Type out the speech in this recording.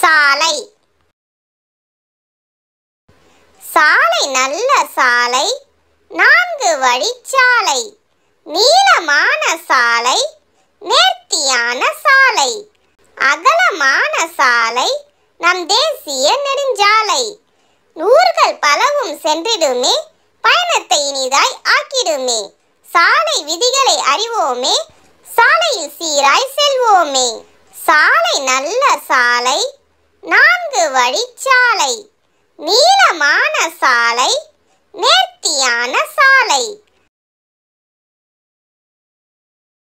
சாலை சாலை நல்ல சாலை நான்கு வழிச்சாலை நீளமான சாலை நேர்த்தியான சாலை அகலமான சாலை நம் தேசிய நெடுஞ்சாலை நூறுகள் பலவும் சென்றிடுமே பயணத்தை இனிதாய் ஆக்கிடுமே சாலை விதிகளை அறிவோமே சாலையில் சீராய் செல்வோமே சாலை நல்ல சாலை நான்கு வழிச்சாலை